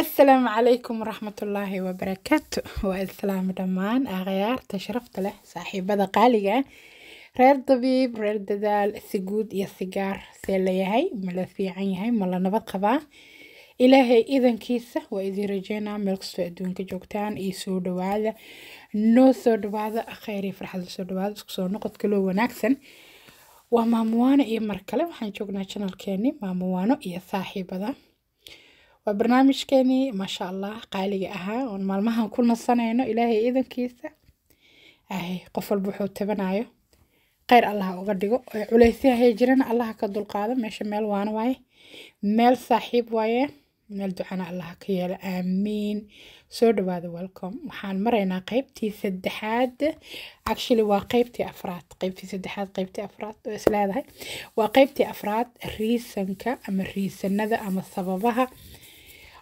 asalaamu calaykum ullaahi wabarakaatu waa islaam dhammaan akhyaarta sharafta leh saaxiibada qaaliga reer dabiib reer dadaal si guud iyo sigaar see layahay mala fiican yahay mala nabad qabaa ilaahay idankiisa waa idiin rajeynaa meel kastoo adduunka joogtaan iyo soo dhawaada noo soo dhawaada kheyr iyo soo dhawaada isku soo noqod kaloo wanaagsan waa maamuwaano iyo mar kale waxaan joognaa janalkeenni maamuwaano iyo saaxiibada waa barnaamijkeenii maasha allah qaaliga ahaa oon maalmahan ku nasanayno ilaahay iidankiisa qof walba wuxuu tabanayo kheyr allaha uga dhigo ee culeysyahay jirana allaha ka dulqaado meesha meel waana waaye meel saaxiib waaye meel ducana allaha ka yeelo aamiin soo dhawaada welcom waxaan maraynaa qeybtii saddexaad actually waa qeybtii afraad qeybtii saddexaad qeybtii afraad oo isleedahay waa qeybtii afraad riisanka ama riisanada ama sababaha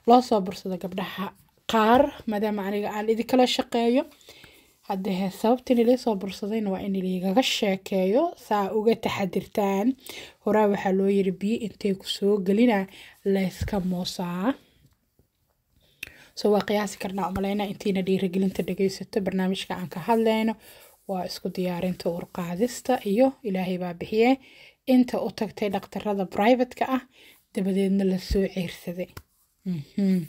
loo soo bursado gabdhaha qaar maadaama aniga aan idinkala shaqeeyo haddee sababta inay lasoo bursadayna waa in laigaga sheekeeyo saa uga taxadirtaan horaa waxaa loo yiri biyo intay kusoo gelina layska moosaa so waa qiyaasi karnaa umaleyna intiina dhiirigelinta dhegeysato barnaamijka aan ka hadlayno waa isku diyaarinta urqaadista iyo ilaahay baa bixiye inta u tagtay dhakhtarada brivatka ah dabadeedna lasoo ceyrsaday Mhm.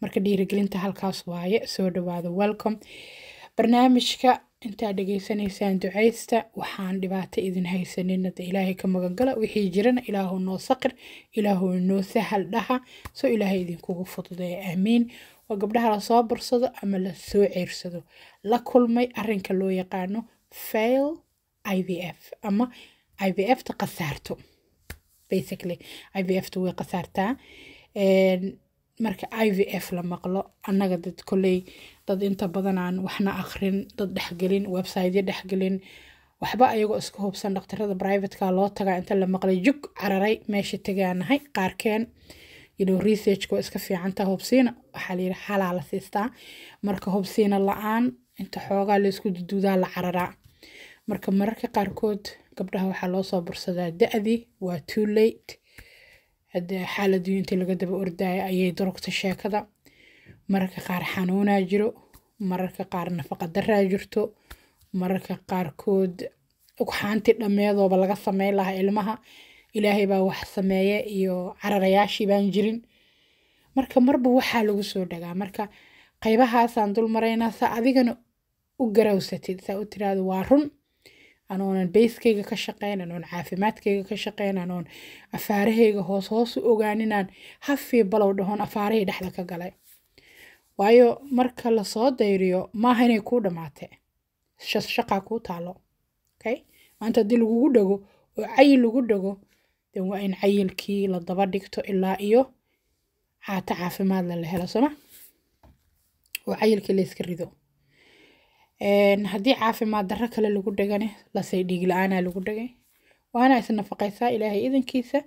marka dhiirigelinta halkaas waaye soo dhawaada welcom barnaamijka intaad dhagaysanaysaan ducaysta waxaan dhibaato idin haysaninada ilaahay ka magangalo wixii jirana ilaahuu noo saqir ilaahu noo sahal dhaha soo ilaahay idinkugu fududeya aamiin oo gabdhaha lasoo barsado ama lasoo ceyrsado la kulmay arinka loo yaqaano fail i v f ama i v fta khasaarto basically i v fta way khasaartaa marka i v f la maqlo annaga dad kolley dad inta badan aan waxna akhrin dad dhexgelin websiteyo dhexgelin waxba ayagoo iska hubsan dhakhtarada brivatka loo tagaa inta la maqlay jug cararay meesha tegaanahay qaarkeen yidhoo researchka waa iska fiicanta hubsiina waxaa layidhi xalaa la siistaa marka hubsiina la-aan inta xoogaa laysku duduudaa la cararaa marka mararka qaarkood gabdhaha waxaa loo soo bursadaa da-dii waa too late xaaladii intii laga daba ordaya ayay durugta sheekada mararka qaar xanuunaa jiro mararka qaar nafaqa daraa jirto mararka qaarkood ugxaanti dhammeedooba laga sameyn lahaa ilmaha ilaahay baa wax sameeye iyo cararayaashii baan jirin marka marba waxaa lagu soo dhagaa marka qaybahaasaan dul maraynaa saa adigana u garawsatid saa u tiraahdo waa run anoonan beyskayga ka shaqeyn anoon caafimaadkayga ka shaqeyn anoon afaarahayga hoos hoos u ogaaninaan haffii balow dhahoon afaarahii dhexda ka galay waayo marka lasoo dayriyo maaha inay kuu dhammaate shaqaa kuu taalo okay maanta haddii lagugu dhago oo cayil lagu dhago de waa in cayilkii la daba dhigto ilaa iyo caata caafimaadle la helo sooma oo cayilkii la rido hadii caafimaad daro kale lagu dhagane lasay dhiig la-aanaa lagu dhagay waana is nafaqaysaa ilaahay idankiisa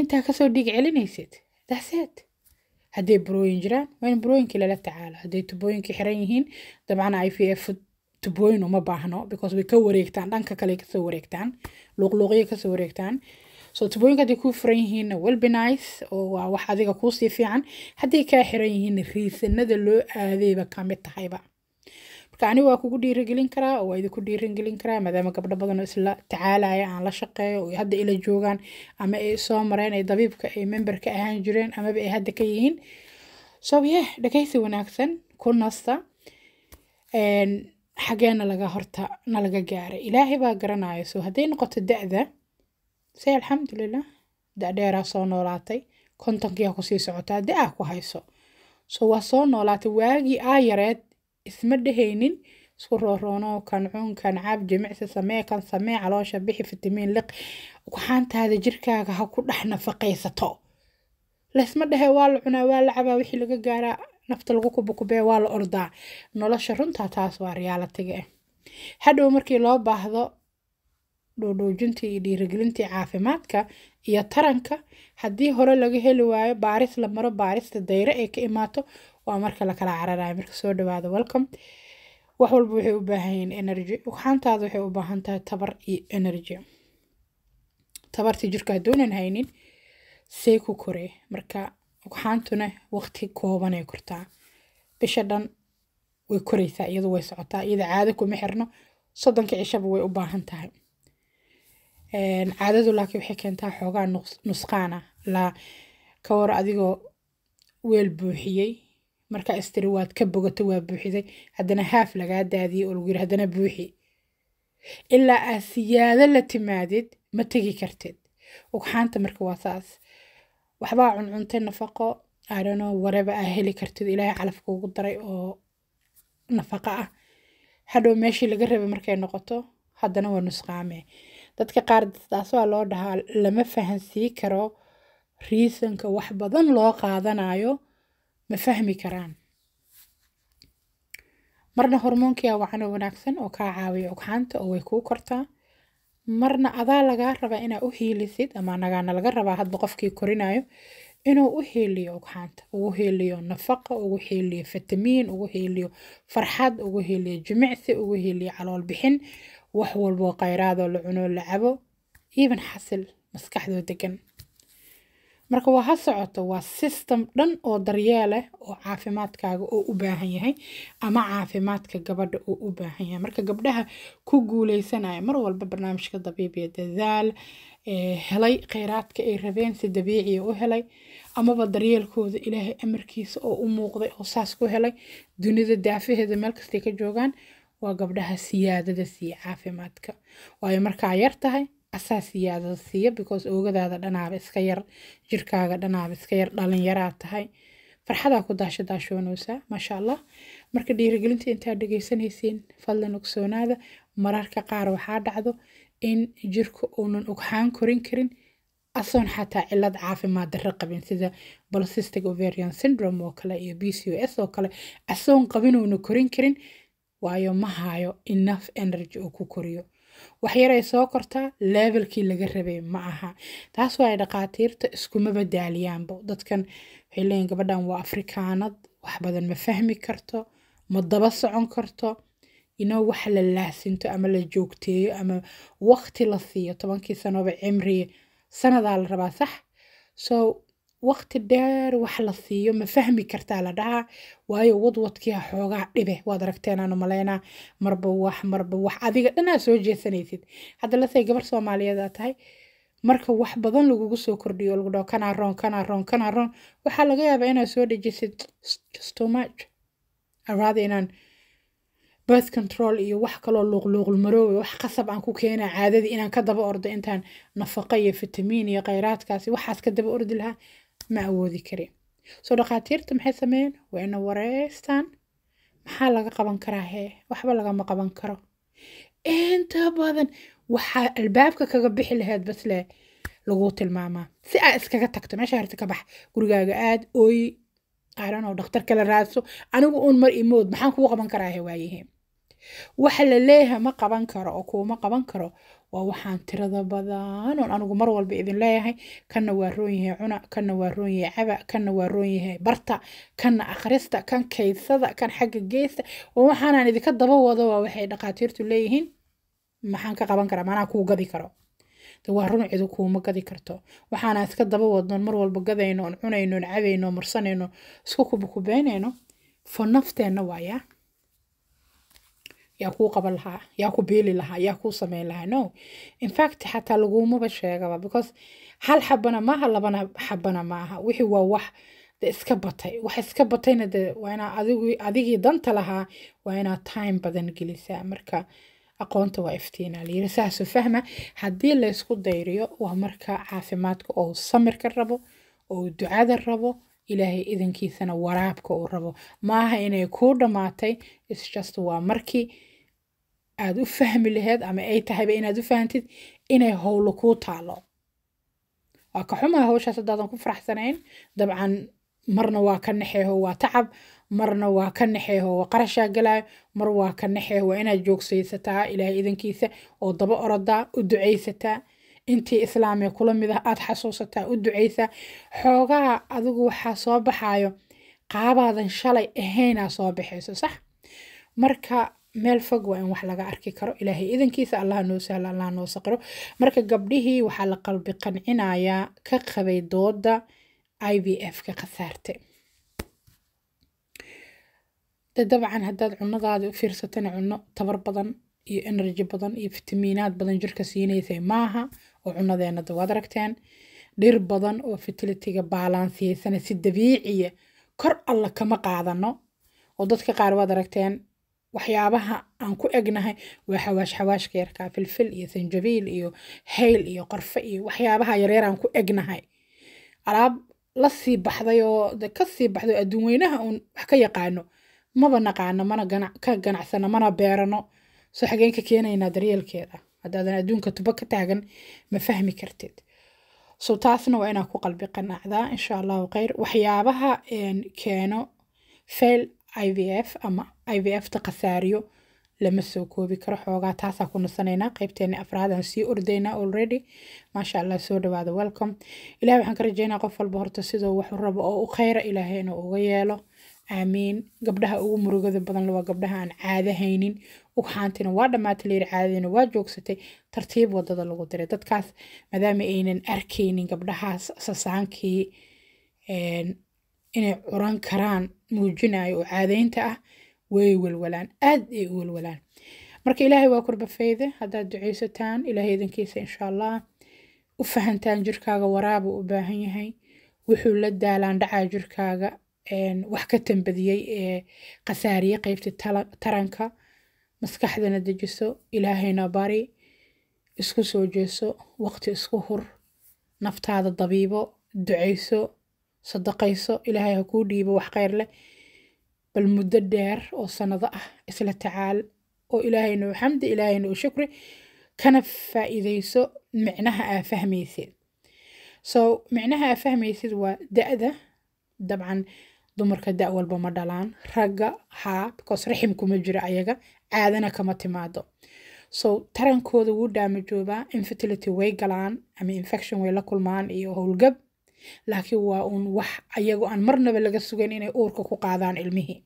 intaa kasoo dhiig celinaysid daseed hadday burooyin jiraan waa burooyinkii lala tacaalo hadday tubooyinkii xiran yihiin dabcan i v f tubooyin uma baahno because way ka wareegtaan dhanka kale kasoo wareegtaan luuqluuqyo kasoo wareegtaan so tubooyinka hadday kuu furan yihiinna welbinice oo waa wax adiga kuusii fiican hadday kaa xiran yihiinna riisanada loo aadayba kamid tahayba marka ani waa kugu dhiirigelin karaa oo waa idinku dhiirigelin karaa maadaama gabdho badan oo isla tacaalaya aan la shaqeeyo oo hadda ila joogaan ama ay soo mareen ay dabiibka ay member ka ahaan jireen amaba ay hadda ka yihiin so yeah dhageysi wanaagsan ku nasta xageena laga horta nalaga gaaray ilaahay baa garanaya so hadday noqoto da-da se alxamdulilah da-dheeraa soo noolaatay kontonkiyaa kusii socotaa da-aa ku hayso so waa soo noolaatay waagii aa yareed isma dhehaynin isku rooroonow kan cun kan caab jimicsi samee kan samee caloosha bixi fitamiin liq waxaantaada jirkaaga ha ku dhex nafaqaysato laysma dhehe waa la cunaa waa la cabaa wixii laga gaaraa nafta lagu kubakubee waa la ordaa nolosha runtaa taas waa riyaalatiga ah hadhow markii loo baahdo dhuudhuujintii iyo dhiirigelintii caafimaadka iyo taranka haddii hore laga heli waayo baaris la maro baarista dayro ay ka imaato waa marka lakala cararaya marka soo dhawaada welcome wax walba waxay u baahan yihiin energy xantaada waxay u baahan tahay tabar iyo energy tabartii jirka haddoonan haynin see ku koree marka ugxaantuna waqti koobanay kortaa bisha dhan way koraysaa iyadu way socotaa iyada caado kuma xirno soddonka cishaba way u baahan tahay caadadu laakiin waxay keentaa xoogaa nusqaana laa ka war adigoo weel buuxiyey marka istiri waad ka bogato waa buuxisay haddana haaf lagaa daadiyey oo lagu yiri haddana buuxi ilaa aad siyaado la timaadid ma tegi kartid ugxaanta marka waa saas waxbaa cuncuntay nafaqo aadhano waraba aa heli kartid ilaahay calafka ugu daray oo nafaqo ah hadhow meeshii laga rabay markay noqoto haddana waa nusqaame dadka qaar taas loo dhahaa lama fahansii karo riisanka wax badan loo qaadanayo ma fahmi karaan marna hormoonkiyaa wacan wanaagsan oo kaa caawiya ugxaanta oo way kuu kortaa marna adaa lagaa rabaa inaa u hiilisid ama nagaana laga rabaa hadba qofkii korinayo inuu u hiiliyo ugxaanta ugu hiiliyo nafaqa ugu hiiliyo fatamiin ugu hiiliyo farxad ugu hiiliyo jimicsi ugu heeliyo calool bixin wax walbo khayraadoo la cuno la cabo even xasil maskaxdoo degan marka waa ha socoto waa system dhan oo daryeeleh oo caafimaadkaaga oo u baahan yahay ama caafimaadka gabadha oo u baahan yahay marka gabdhaha ku guuleysanaya mar walba barnaamijka dabiiciya dadaal helay kheyraadka ay rabeen si dabiiciya u helay amaba daryeelkooda ilaahay amarkiisa oo u muuqday oo saas ku helay dunida daafaheeda meel kastay ka joogaan waa gabdhaha siyaadada siiya caafimaadka waayo markaa yar tahay asaasiyaada siiya because oogadaada dhanaaba iska yar jirkaaga dhanaaba iska yar dhalinyaraa tahay farxadaa ku daasho daashoonaysaa maasha allah marka dhiirigelinta intaad dhegeysanaysiin fadlan ogsoonaada mararka qaar waxaa dhacdo in jirka uunan ogxaan korin karin asoon xataa cilad caafimaad darro qabin sida bolsistic overian syndrome oo kale iyo b c o s oo kale asoon qabin korin karin waayo ma haayo enough energy uu ku koriyo waxyaray soo kortaa levelkii laga rabay ma aha taas waa ay dhaqaatiirta iskumaba daaliyaanba dadkan waxay leeyihin gabadhan waa afrikaanad wax badan ma fahmi karto ma daba socon karto inoo wax la laasinto ama la joogteeyo ama waqti la siiyo tobankii sanoba cimri sanadaa la rabaa sax so waqti dheer wax la siiyo ma fahmi kartaa la dhahaa waayo wadwadkia xoogaa dhibe waad aragteenaan malaynaa marba wax marba wax adiga dhanaa soo jeesanaysid hadda lasee gabar soomaaliyeeda tahay marka wax badan lagugu soo kordhiyo lagu dhao kanaa roon kanaa roon kanaa roon waxaa laga yaabaa inaad soo dhejisid stomach araada inaan birth control iyo wax kaloo luuqluuqul maroowe wax qasab aan ku keenaa caadadii inaan ka daba ordo intaan nafaqa iyo fitamiin iyo kheyraadkaasi waxaas ka daba ordi lahaa ma awoodi kari soo dhakhaatiirta maxay sameeyeen waa ina wareystaan maxaa laga qaban karaa hee waxba lagama qaban karo inta badan waxaa albaabka kaga bixi lahayd basleh lagu tilmaamaa si aa iskaga tagto meesha harti ka bax gurigaaga aad ooyi aadhan oo dhakhtar kala raadso anigu uun mar imood maxaan kuu qaban karaa he waayihi waxa la leeyahay ma qaban karo oo kuuma qaban karo waa waxaan tirada badanoon anigu mar walba idin leeyahay kanna waa roon yahay cuna kanna waa roon yahay caba kanna waa roon yahay barta kanna akhrista kan kaysada kan xagga geesta oo waxaanaan idinka daba wado waa waxay dhakhaatiirtu leeyihiin maxaan ka qaban karaa manaa kuu gadi karo waa runcedu kuuma gadi karto waxaana iska daba wadnoon mar walba gadayno oon cunayno oon cabayno oon marsanayno isku kubakubeenayno fo nafteenna waayaa yaa kuu qaban lahaa yaa ku beeli lahaa yaa kuu sameyn lahaa no infact xataa lagumaba sheegaba because hal xabana maaha labana xabana maaha wixii waa wax de iska batay wax iska batayna de waa inaa adigii danta lahaa waa inaad time badan gelisaa marka aqoonta waa iftiina layiri saasoo fahma haddii laysku dayriyo waa marka caafimaadka oo samirka rabo oo ducada rabo ilaahay idankiisana waraabka uu rabo maaha inay kuu dhammaatay isjust waa markii aad u fahmi laheyd ama ay tahayba inaad u fahantid inay howlo kuu taalo waa ka xumaa howshaas haddaadan ku faraxsanayn dabcan marna waa ka naxeeho waa tacab marna waa ka naxeeho waa qarashaa galaayo mar waa ka naxeeho waa inaad joogsaysataa ilaahay idankiisa oo daba orodaa u ducaysataa intii islaamee kula mid ah aad xasuusataa u ducaysaa xoogaha adigu waxaa soo baxaayo qaabaadan shalay ahaynaa soo baxayso sax marka meel fog waa in wax laga arki karo ilaahay idankiisa allah noo sahlo allaha noo saqiro marka gabdhihii waxaa la qalbi qancinayaa ka qabay dooda i b f ka khasaarte dabcan haddaad cunadaadi u fiirsatana cunno tabar badan iyo energy badan iyo fitamiinaad badan jirka siinaysay maaha oo cunadeena dawaad aragteen dhir badan oo fertilitiga baalaansiyeysana si dabiiciya kor alla kama qaadano oo dadka qaar waad aragteen waxyaabaha aan ku egnahay waa xawaash xawaashka yarkaa filfil iyo sanjabiil iyo hayl iyo qorfe iyo waxyaabaha yaryar aan ku egnahay alaab lasii baxday oo kasii baxday oo uun wax ka yaqaano maba naqaano mana ka ganacsano mana beerano soo xageen ka keenaynaa daryeelkeeda haddaadan adduunka tuba ka taagan ma fahmi kartid so taasna waa inaa ku qalbi qanacdaa insha allahu kheyr waxyaabaha keeno fail i v f ama i v f ta khasaariyo lama soo koobi karo xoogaa taasaa ku nasanaynaa qaybteena afraadaan sii ordaynaa already maasha allah soo dhawaada welcome ilahay waxaan ka rajeynaa qof walba horta siduu waxu rabo oo u kheyra ilaahay inuu uga yeelo aamiin gabdhaha ugu murugada badan waa gabdhaha aan caadahaynin ugxaantina waa dhammaatay layiri caadadiina waa joogsatay tartiib wadada lagu diray dadkaas maadaama aynan arkaynin gabdhahaas sasaankii inay curan karaan muujinayo oo caadaynta ah way walwalaan aad ay u walwalaan marka ilaahay waa kurbafayde haddaad ducaysataan ilaahay idankiisa insha allah u fahantaan jirkaaga waraaba u baahan yahay wuxuu la daalaan dhacaa jirkaaga wax ka tambadiyey ee khasaariye qaybta taranka maskaxdana dejiso ilaahayna bari isku soo jeeso waqti isku hur naftaada dabiibo ducayso sadaqayso ilaahay ha kuu dhiibo wax kheyr leh bal muddo dheer oo sanado ah isla tacaal oo ilaahayna u xamdi ilaahayna u shukri kana faa'iidayso micnaha aa fahmaysid so micnaha aa fahmaysid waa da-da dabcan dumarka da' walba ma dhalaan ragga haa because raximkuma jiro ayaga caadana kama timaado so tarankooda wuu dhaama joobaa infertility way galaan ama infection way la kulmaan iyo howlgab laakiin waa uun wax ayago aan marnaba laga sugan inay uurka ku qaadaan ilmihii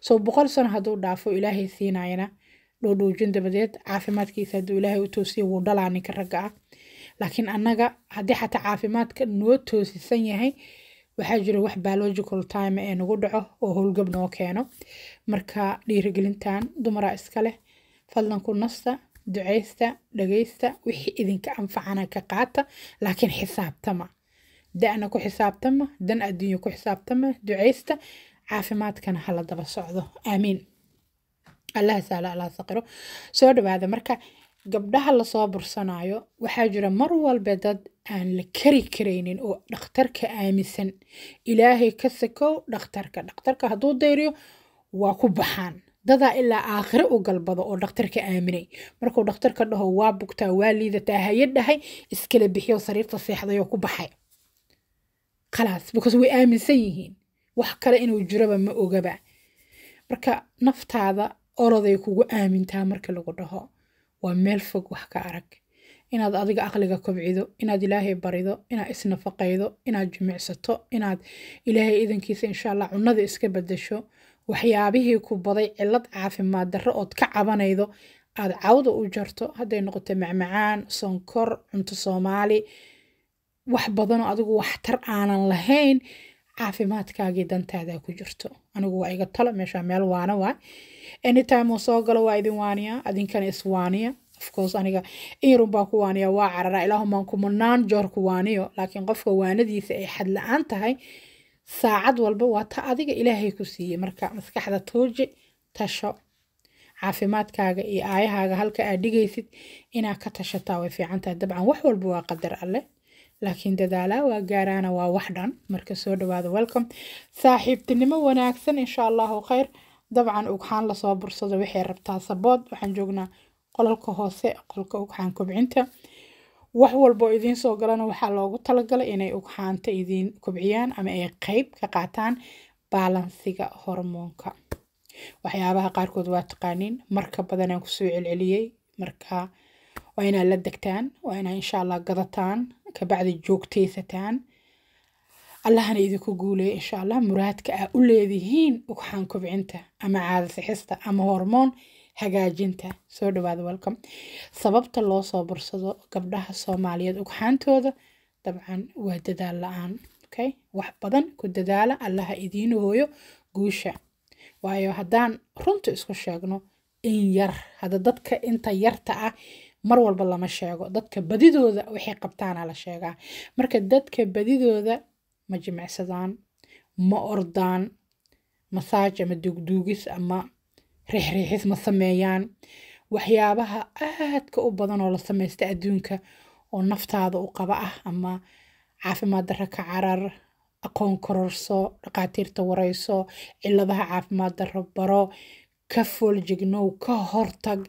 soo boqol sano hadduu dhaafo ilaahay siinayana dhoodhoojin dabadeed caafimaadkiisa hadduu ilaahay u toosiya wuu dhalaa ninka ragga ah laakiin annaga haddii xataa caafimaadka noo toosisan yahay waxaa jira wax biological time ee nagu dhaco oo howlgab noo keeno marka dhiirigelintan dumaraa iska leh fadlan ku nasta ducaysta dhagaysta wixii idinka anfacana ka qaata laakiin xisaabtama da-na ku xisaabtama dan adduunyo ku xisaabtama ducaysta caafimaadkana hala daba socdo aamiin allaha saala alaa saqiro soo dhawaada marka gabdhaha lasoo bursanaayo waxaa jira mar walba dad aan la kari karaynin oo dhakhtarka aaminsan ilaahay ka sakow dhakhtarka dhakhtarka hadduu dayriyo waa ku baxaan dadaa ilaa aakhire u galbado oo dhakhtarka aaminay markuu dhakhtarka dhaho waa bugtaa waa liidataa hayo dhahay iskala bixiyo sariirta seexday ku baxay khalaas because way aaminsan yihiin wax kale inuu jiraba ma ogaba marka naftaada oroday kugu aamintaa marka lagu dhaho waa meel fog wax ka arag inaad adiga aqliga kobcido inaad ilaahay barido inaad isnafaqaydo inaad jimicsato inaad ilaahay idankiisa insha allah cunada iska badasho waxyaabihii ku baday cilad caafimaad darro ood ka cabanaydo aad cawda u jarto hadday noqoto macmacaan sonkor cunto soomaali wax badanoo adigu waxtar aanan lahayn caafimaadkaagii dantaada ku jirto anigu waa iga talo meesha meel waana waay anytime uu soo galo waa idin waaniya adinkana iswaaniya ofcourse aniga iirun baan ku waaniya waa carara ilaahumaan kumanaan joor ku waaniyo laakiin qofka waanadiisa ay xad la-aan tahay saacad walba waa ta adiga ilaahay ku siiyey marka maskaxda tuuji tasho caafimaadkaaga iyo aayahaaga halka aad dhigaysid inaad ka tashataa way fiicantahay dabcan wax walba waa qadar alleh laakiin dadaala ah, waa gaaraana waa wax dhan marka soo dhawaada welcome saaxiibtinimo wanaagsan insha allahu khayr dabcan ugxaan lasoo bursado waxay rabtaa sabood waxaan joognaa qolalka hoose qolka ugxaan kobcinta wax walboo idiin soo galana waxaa loogu talagalay inay ugxaanta idiin kobciyaan ama ay qeyb ka qaataan baalansiga hormoonka waxyaabaha qaarkood waa taqaaniin marka badanaan kusoo celceliyey marka waa inaad la degtaan waa inaad insha allah gadataan kabacdi joogtaysataan allahna idinku guuleeya insha allah muraadka aa u leedihiin ugxaan kubcinta ama caadasixista ama hormoon hagaajinta soo dhawaada welcom sababta loo soo barsado gabdhaha soomaaliyeed ugxaantooda dabcan waa dadaal la-aan okay wax badan ku dadaala allaha idiin hooyo guusha waayo haddaan runta isku sheegno in yar hadda dadka inta yarta ah mar walba lama sheego dadka badidooda waxay qabtaana la sheegaa marka dadka badidooda ma jimicsadaan ma ordaan masaaj ama duugduugis ama riixriixis ma sameeyaan waxyaabaha aadka u badan oo la sameysta adduunka oo naftaada u qaba ah ama caafimaad darra ka carar aqoon kororso dhaqaatiirta warayso ciladaha caafimaad darro baro ka fooljignoow ka hortag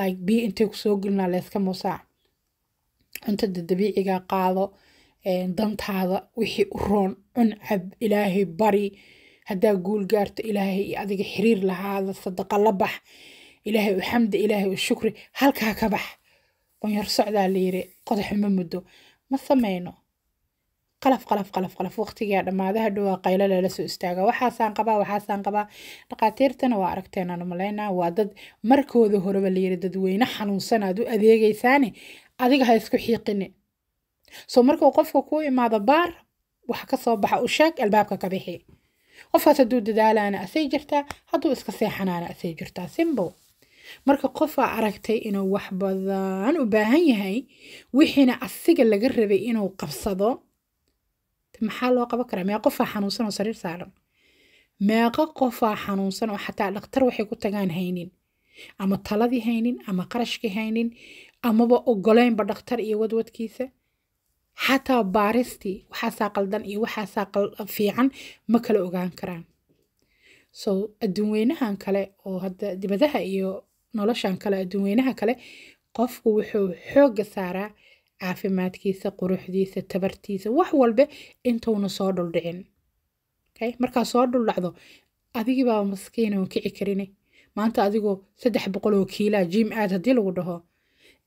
like biyo intay kusoo gelinaa leeska muusaa cuntada dabiiciga qaado eh, dantaada wixii u roon cun cab ilaahay bari haddaa guul gaarto ilaahay iyo adiga xiriir lahaada sadaqa la bax ilaahay u xamdi ilaahay u shukri halkaa ka bax qonyar socdaa layiri qodaxuma muddo ma samayno qalaf qalaf qalaf qalaf waqtigia dhammaada hadhowa qaylo lala soo istaaga waxaasaan qabaa waxaasaan qabaa dhakhaatiirtana waa aragteen aan waa dad markooda horeba layiri dadweyne xanuunsan aad u adeegaysaane adiga ha isku xiiqine soo markuu qofka kuu imaado baar waxa kasoo baxa u sheeg albaabka ka bixi qofkaas hadduu dadaalaana asay jirtaa hadduu iska seexanaana asay jirtaa simbow marka qofaa aragtay inuu wax badan u baahan yahay wixiina asiga laga rabay inuu qabsado maxaa loo qaban karaa meeqo qofaa xanuunsan oo sariir saaran meeqo qofaa xanuunsan oo xataa dhaktar waxay ku tagaan haynin ama taladii haynin ama qarashkii haynin amaba ogoleynba dhaktar iyo wadwadkiisa xataa baaristii waxaasaa qaldan iyo waxaasaa fiican ma kala ogaan karaan so adduunweynahan kale oo hadda dibadaha iyo noloshan kale adduunweynaha kale qofku wuxuu xooga saaraa caafimaadkiisa quruxdiisa tabartiisa wax walba intuuna soo dhuldhicin markaa soo dhuldhacdo adigiibaa maskiina kici karin maanta adigoo saddex boqol oo kiila jim aad haddii lagu dhaho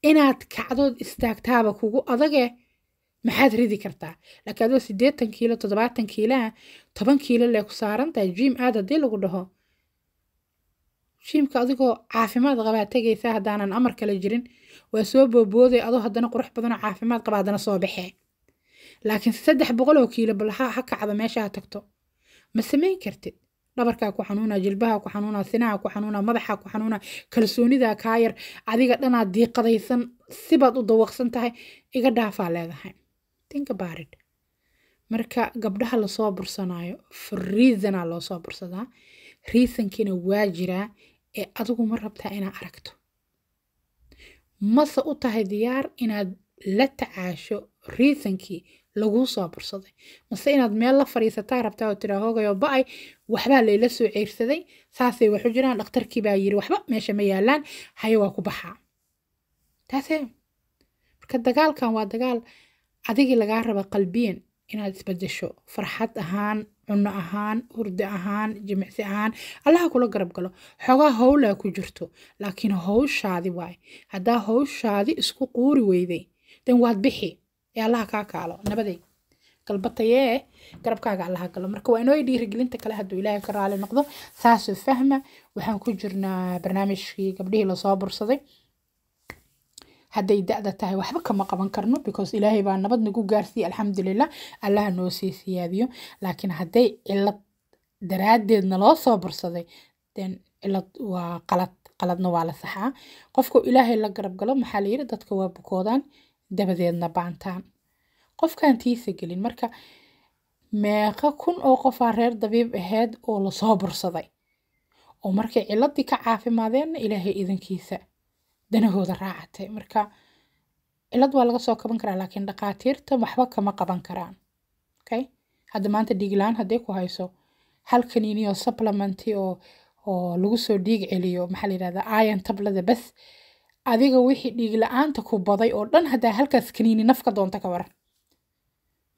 inaad kacdood istaagtaaba kugu adage maxaad ridi kartaa laakiin adigoo sideetan kiilo toddobaatan kiilaa toban kiilo lee ku saarantahay jim aad haddii lagu dhaho fiimka adigoo caafimaad qabaa tegaysaa haddaanan amar kale jirin waa soo boobooday adoo haddana qurux badanoo caafimaad qaba haddana soo baxee laakiin saddex boqol oo kiilo balha ha kacda meesha ha tagto ma samayn kartid dhabarkaa ku xanuuna jilbaha ku xanuuna sinaha ku xanuuna madaxa ku xanuuna kalsoonidaa kaa yar adiga dhanaa diiqadaysan sibaad u dawaqsan tahay iga dhaafaa leedahay tinkabaarid marka gabdhaha lasoo bursanaayo fariisanaa loosoo bursadaa riisankiina waa jiraa ee adigu ma rabtaa inaad aragto mase u tahay diyaar inaad la tacaasho riisankii laguu soo bursaday mase inaad meel la fadhiisataa rabtaa oo tiraa hogayo ba-ay waxbaa layla soo ceyrsaday saasay waxu jiraan dhakhtarkii baa yiri waxba meesha ma yaalaan haye waa ku baxaa taase marka dagaalkan waa dagaal adigii lagaa raba qalbiyan inaad isbedesho farxad ahaan cunno ahaan hurdo ahaan jimicsi ahaan allaha kula garab galo xoogaa howlaa ku jirto laakiin howshaadi waay haddaa howshaadi isku quuri weyday den waad bixi ee allaha kaa kaalo nabaday galbatayee garabkaaga allaha galo marka waa inooy dhiirigelinta kale haduu ilaahay ka raali noqdo saasoo fahma waxaan ku jirnaa barnaamijkii gabdhihii lasoo bursaday hadday da-da tahay waxba kama qaban karno because ilaahay baa nabad nagu gaarsiiye alxamdulilah allaha noo sii siyaadiyo laakiin hadday cilad daraadeedna loo soo barsaday den cilad waa qalad qaladna waa la saxaa qofka ilaahay la garab galo maxaa layiri dadka waa bukoodaan dabadeedna baantaan qofkaan tiisa gelin marka meeqa kun oo qofaa reer dabiib aheed oo lasoo bursaday oo markay ciladii ka caafimaadeenna ilaahay idankiisa danahooda raacatay marka cilad waa laga soo kaban karaa laakiin dhakhaatiirta waxba kama qaban karaan okay hadda maanta dhiiglaan hadday ku hayso hal kaniiniyoo supplementi oo oo lagu soo dhiig celiyo maxaa la yidhahdaa ayan tablada bas adiga wixii dhiig la-aanta ku baday oo dhan haddaa halkaas kaniini nafka doonta ka waran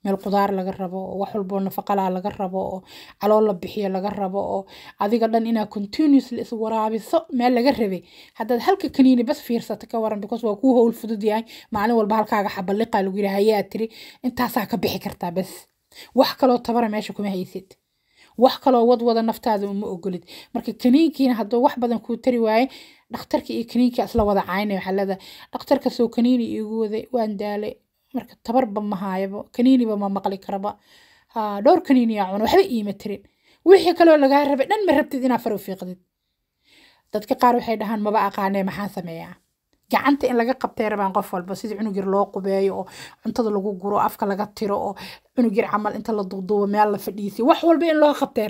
meel qudaar laga rabo oo wax walboo nafaqalaa laga rabo oo calool la bixiyo laga rabo oo adiga dhan inaa continuously iswaraabiso meel laga rabe haddaad halka kaniini bas fiirsato ka waran because waa kuu howl fudud yahay maalin walba halkaaga xabaliqaa lagu yidhi hayaa tiri intaasaa ka bixi kartaa bas wax kaloo tabara meesha kuma haysid wax kaloo wadwada naftaada uma ogolid marka kaniinkiina hadduu wax badan kuu tari waaye dhakhtarka iyo kaniinka isla wada caynay waxaa leedahay dhakhtarka soo kaniini iigu waday waan daalay marka tabarba ma haayaba kaniiniba ma maqli karaba dhowr kaniini yaa cuna waxba iima tirin wixii kaloo lagaa rabay dhan ma rabtid inaa faro fiiqdid dadka qaar waxay dhahaan maba aqaanee maxaan sameeyaa gacanta in laga qabtay rabaan qof walba sidii cunug yar loo qubeeyo oo cuntada lagu guro afka laga tiro oo cunug yar camal inta la duuduubo meel la fadhiisiyo wax walba in loo qabtay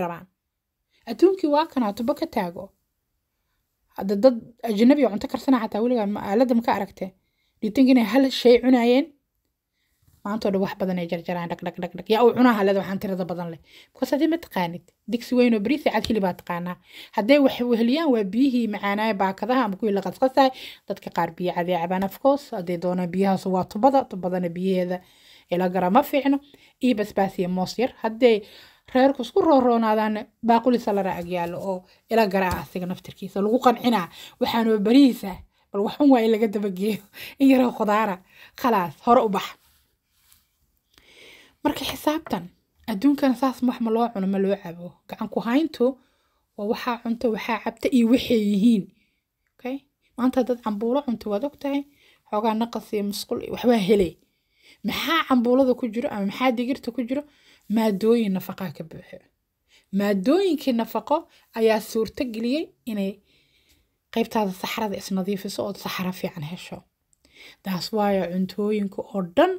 adduunkii waa kanaa ka taago dad ajnabi cunto karsana xataa weligaa aaladda ma ka aragte dhiitanka inay hal shay cunaayeen maantoo dhan wax badan ay jarjaraan dhaqdhaqdhaqdhaq yaa uu cunaha leed waxaan tirada badan leh because haddii ma taqaanid digsi weyn oo bariis cad hilibaa taqaanaa hadday wax heliyaan waa biyihii macaanaaya baakadaha ama kuwii la qasqasaay dadka qaar biyo caday cabaan afkoos hadday doonaan biyahaas waa tubada tubadana biyaheeda ilagara ma fiicno iyo basbaas iyo moos yar hadday reerku isku rooroonaadaan baaquli salara agyaalo oo ilagara ah asiga naftirkiisa lagu qancinaa waxaanoo bariisa ah. bal waxun waa in laga dabageeyo in yaroo khudaara khalaas hore u bax marka xisaabtan adduunkana saas wax ma loo cuno ma loo cabo gacan ku hayntu waa waxaa cunto waxaa cabta iyo waxay yihiin okay maanta dad cambuulo cunto waad ogtahay xoogaa naqas iyo musqul waxbaa helay maxaa cambuulada ku jiro ama maxaa digirta ku jiro maadooyin nafaqaa ka buuxo maadooyinkii nafaqo ayaa suurto geliyey inay qaybtaada saxrada isnadiifiso ood saxro fiican hesho taas waayo cuntooyinka oo dhan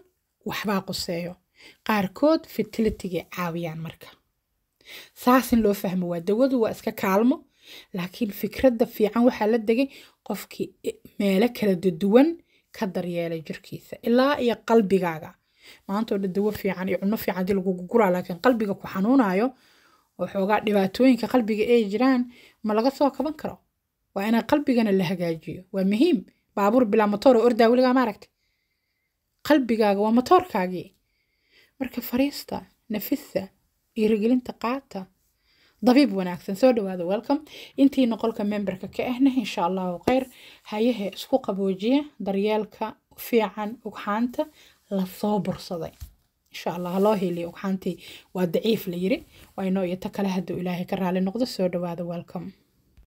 waxbaa quseeyo qaarkood fertilitygay caawiyaan marka saas in loo fahmo waa dawadu waa iska kaalmo laakiin fikradda fiican waxaa la degay qofkii meelo kala duwan ka daryeelay jirkiisa ilaa iyo qalbigaaga maantao dhan dawo fiican iyo cunno fiican dii lagugu guraa laakiin qalbiga ku xanuunayo oo xoogaa dhibaatooyinka qalbiga ay jiraan ma laga soo kaban karo waa inaa qalbigana la hagaajiyo waa muhiim baabuur bilaa matoor oo ordaa weligaa maaragta qalbigaaga waa matoorkaagii Marka fariista, nafisa, dhiirigelinta qaata. Dabiib wanaagsan soo dhawaada welcome. Intii noqolka memberka ka ahna insha allahu khayr. hayahe isku qaboojiya daryeelka fiican ugxaanta la soo bursaday. insha allah loo heliyo ugxaantii waa daciif la yiri waa inoo iyo ta kale hadduu ilaahay ka raali noqdo soo dhawaada welcome